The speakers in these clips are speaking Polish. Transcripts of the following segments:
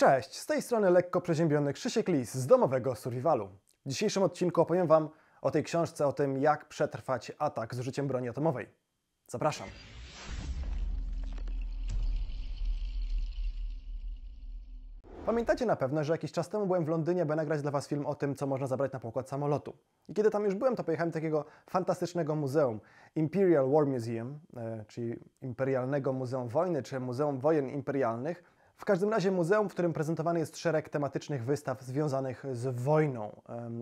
Cześć, z tej strony lekko przeziębiony Krzysiek Lis z domowego Survivalu. W dzisiejszym odcinku opowiem Wam o tej książce o tym, jak przetrwać atak z użyciem broni atomowej. Zapraszam. Pamiętacie na pewno, że jakiś czas temu byłem w Londynie, by nagrać dla Was film o tym, co można zabrać na pokład samolotu. I kiedy tam już byłem, to pojechałem do takiego fantastycznego muzeum Imperial War Museum, e, czyli Imperialnego Muzeum Wojny, czy Muzeum Wojen Imperialnych, w każdym razie muzeum, w którym prezentowany jest szereg tematycznych wystaw związanych z wojną.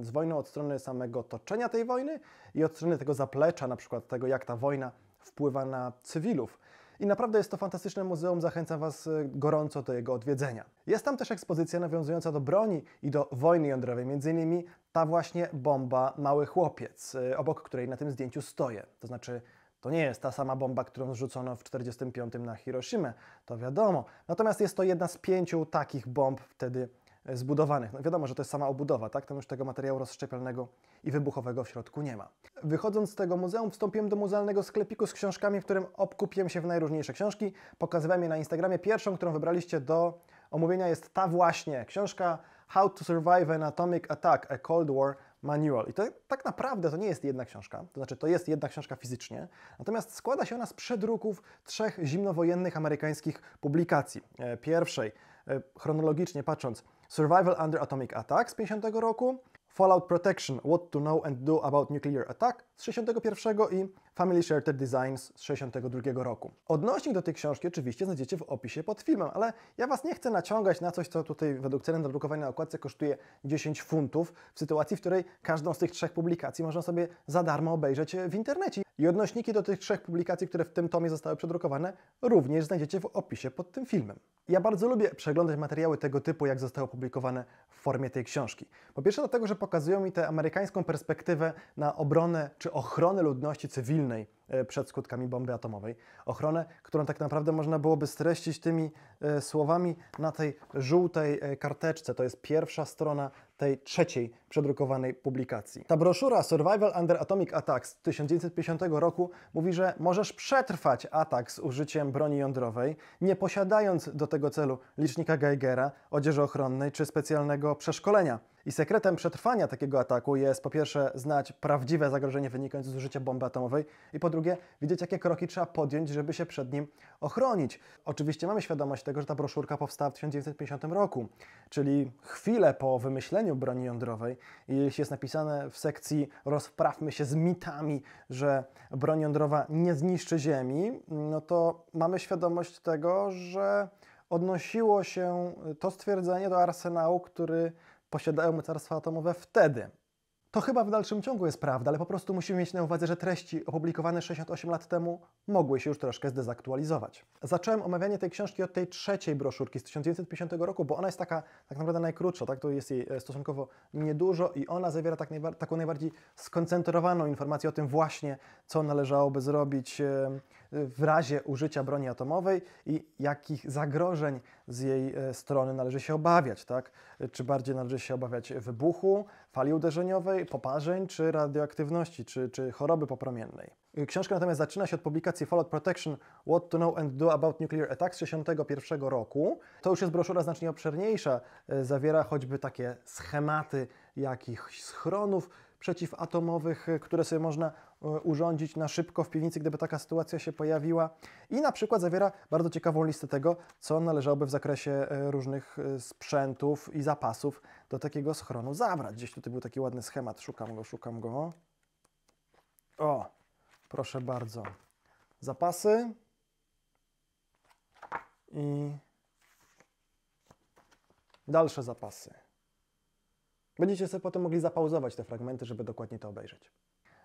Z wojną od strony samego toczenia tej wojny i od strony tego zaplecza, na przykład tego, jak ta wojna wpływa na cywilów. I naprawdę jest to fantastyczne muzeum, zachęcam Was e, gorąco do jego odwiedzenia. Jest tam też ekspozycja nawiązująca do broni i do wojny jądrowej, między innymi ta właśnie bomba Mały Chłopiec, e, obok której na tym zdjęciu stoję. To znaczy to nie jest ta sama bomba, którą zrzucono w 1945 na Hiroshimę, to wiadomo. Natomiast jest to jedna z pięciu takich bomb wtedy e, zbudowanych. No wiadomo, że to jest sama obudowa, tak? Tam już tego materiału rozszczepialnego i wybuchowego w środku nie ma. Wychodząc z tego muzeum, wstąpiłem do muzealnego sklepiku z książkami, w którym obkupiłem się w najróżniejsze książki. Pokazywałem je na Instagramie. Pierwszą, którą wybraliście do omówienia jest ta właśnie książka How to Survive an Atomic Attack, a Cold War Manual. I to tak naprawdę to nie jest jedna książka, to znaczy to jest jedna książka fizycznie, natomiast składa się ona z przedruków trzech zimnowojennych amerykańskich publikacji. E, pierwszej, e, chronologicznie patrząc, Survival Under Atomic Attack z 50 roku, Fallout Protection – What to Know and Do About Nuclear Attack z 61 i Family Shelter Designs z 1962 roku. Odnośnik do tej książki oczywiście znajdziecie w opisie pod filmem, ale ja Was nie chcę naciągać na coś, co tutaj według ceny zadrukowanej na okładce kosztuje 10 funtów, w sytuacji, w której każdą z tych trzech publikacji można sobie za darmo obejrzeć w internecie. I odnośniki do tych trzech publikacji, które w tym tomie zostały przedrukowane, również znajdziecie w opisie pod tym filmem. Ja bardzo lubię przeglądać materiały tego typu, jak zostały opublikowane w formie tej książki. Po pierwsze dlatego, że pokazują mi tę amerykańską perspektywę na obronę czy ochronę ludności cywilnej, E, przed skutkami bomby atomowej. Ochronę, którą tak naprawdę można byłoby streścić tymi e, słowami na tej żółtej e, karteczce. To jest pierwsza strona tej trzeciej przedrukowanej publikacji. Ta broszura Survival Under Atomic Attacks z 1950 roku mówi, że możesz przetrwać atak z użyciem broni jądrowej, nie posiadając do tego celu licznika Geigera, odzieży ochronnej czy specjalnego przeszkolenia i sekretem przetrwania takiego ataku jest po pierwsze znać prawdziwe zagrożenie wynikające z użycia bomby atomowej i po drugie wiedzieć, jakie kroki trzeba podjąć, żeby się przed nim ochronić. Oczywiście mamy świadomość tego, że ta broszurka powstała w 1950 roku, czyli chwilę po wymyśleniu broni jądrowej i jeśli jest napisane w sekcji rozprawmy się z mitami, że broń jądrowa nie zniszczy Ziemi, no to mamy świadomość tego, że odnosiło się to stwierdzenie do arsenału, który posiadają mocarstwa atomowe wtedy. To chyba w dalszym ciągu jest prawda, ale po prostu musimy mieć na uwadze, że treści opublikowane 68 lat temu mogły się już troszkę zdezaktualizować. Zacząłem omawianie tej książki od tej trzeciej broszurki z 1950 roku, bo ona jest taka tak naprawdę najkrótsza, tak? to jest jej e, stosunkowo niedużo i ona zawiera tak najba taką najbardziej skoncentrowaną informację o tym właśnie, co należałoby zrobić. Yy w razie użycia broni atomowej i jakich zagrożeń z jej e, strony należy się obawiać, tak? Czy bardziej należy się obawiać wybuchu, fali uderzeniowej, poparzeń, czy radioaktywności, czy, czy choroby popromiennej. Książka natomiast zaczyna się od publikacji Fallout Protection What to Know and Do About Nuclear Attacks z 1961 roku. To już jest broszura znacznie obszerniejsza, e, zawiera choćby takie schematy jakichś schronów przeciwatomowych, e, które sobie można E, urządzić na szybko w piwnicy, gdyby taka sytuacja się pojawiła. I na przykład zawiera bardzo ciekawą listę tego, co należałoby w zakresie e, różnych e, sprzętów i zapasów do takiego schronu zabrać. Gdzieś tutaj był taki ładny schemat, szukam go, szukam go. O, proszę bardzo. Zapasy i dalsze zapasy. Będziecie sobie potem mogli zapauzować te fragmenty, żeby dokładnie to obejrzeć.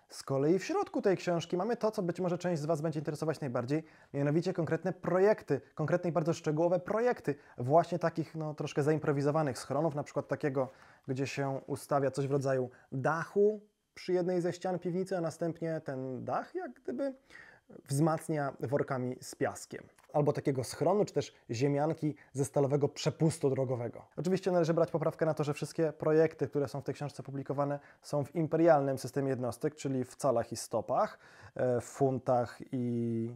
Z kolei w środku tej książki mamy to, co być może część z Was będzie interesować najbardziej, mianowicie konkretne projekty, konkretne i bardzo szczegółowe projekty właśnie takich no, troszkę zaimprowizowanych schronów, na przykład takiego, gdzie się ustawia coś w rodzaju dachu przy jednej ze ścian piwnicy, a następnie ten dach jak gdyby wzmacnia workami z piaskiem albo takiego schronu, czy też ziemianki ze stalowego przepustu drogowego. Oczywiście należy brać poprawkę na to, że wszystkie projekty, które są w tej książce publikowane, są w imperialnym systemie jednostek, czyli w calach i stopach, e, w funtach i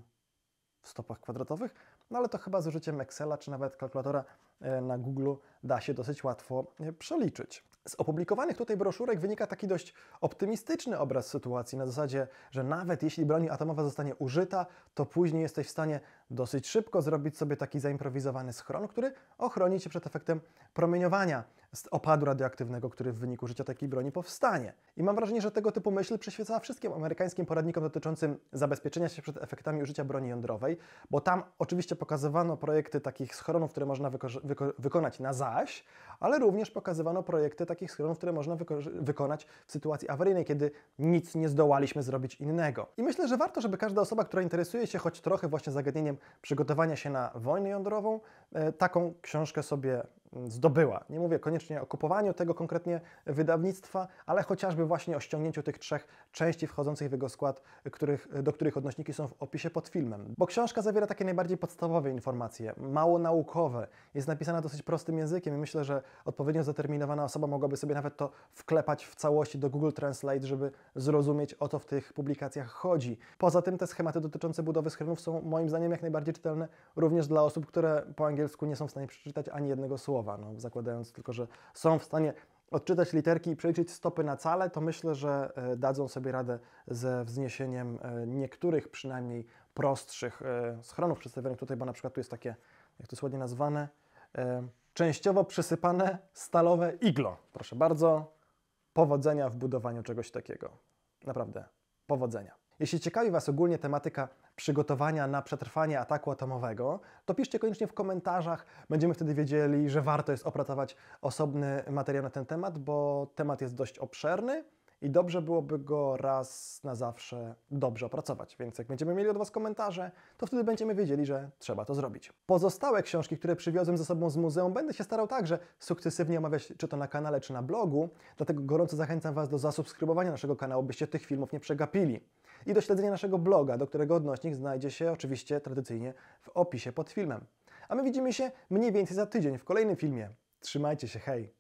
w stopach kwadratowych, no ale to chyba z użyciem Excela czy nawet kalkulatora E, na Google da się dosyć łatwo e, przeliczyć. Z opublikowanych tutaj broszurek wynika taki dość optymistyczny obraz sytuacji, na zasadzie, że nawet jeśli broń atomowa zostanie użyta, to później jesteś w stanie dosyć szybko zrobić sobie taki zaimprowizowany schron, który ochroni cię przed efektem promieniowania z opadu radioaktywnego, który w wyniku życia takiej broni powstanie. I mam wrażenie, że tego typu myśl przyświecała wszystkim amerykańskim poradnikom dotyczącym zabezpieczenia się przed efektami użycia broni jądrowej, bo tam oczywiście pokazywano projekty takich schronów, które można wykorzystać wyko wykonać na zaś, ale również pokazywano projekty takich schronów, które można wyko wykonać w sytuacji awaryjnej, kiedy nic nie zdołaliśmy zrobić innego. I myślę, że warto, żeby każda osoba, która interesuje się choć trochę właśnie zagadnieniem przygotowania się na wojnę jądrową, e, taką książkę sobie Mm, zdobyła. Nie mówię koniecznie o kupowaniu tego konkretnie wydawnictwa, ale chociażby właśnie o ściągnięciu tych trzech części wchodzących w jego skład, których, do których odnośniki są w opisie pod filmem. Bo książka zawiera takie najbardziej podstawowe informacje, mało naukowe, jest napisana dosyć prostym językiem i myślę, że odpowiednio zdeterminowana osoba mogłaby sobie nawet to wklepać w całości do Google Translate, żeby zrozumieć o co w tych publikacjach chodzi. Poza tym te schematy dotyczące budowy schrynów są moim zdaniem jak najbardziej czytelne również dla osób, które po angielsku nie są w stanie przeczytać ani jednego słowa słowa, no, zakładając tylko, że są w stanie odczytać literki i przeliczyć stopy na cale, to myślę, że e, dadzą sobie radę ze wzniesieniem e, niektórych przynajmniej prostszych e, schronów przedstawionych tutaj, bo na przykład tu jest takie, jak to jest ładnie nazwane, częściowo przysypane stalowe iglo. Proszę bardzo, powodzenia w budowaniu czegoś takiego. Naprawdę, powodzenia. Jeśli ciekawi Was ogólnie tematyka przygotowania na przetrwanie ataku atomowego, to piszcie koniecznie w komentarzach. Będziemy wtedy wiedzieli, że warto jest opracować osobny materiał na ten temat, bo temat jest dość obszerny i dobrze byłoby go raz na zawsze dobrze opracować. Więc jak będziemy mieli od Was komentarze, to wtedy będziemy wiedzieli, że trzeba to zrobić. Pozostałe książki, które przywiozłem ze sobą z muzeum, będę się starał także sukcesywnie omawiać, czy to na kanale, czy na blogu. Dlatego gorąco zachęcam Was do zasubskrybowania naszego kanału, byście tych filmów nie przegapili i do śledzenia naszego bloga, do którego odnośnik znajdzie się oczywiście tradycyjnie w opisie pod filmem. A my widzimy się mniej więcej za tydzień w kolejnym filmie. Trzymajcie się, hej!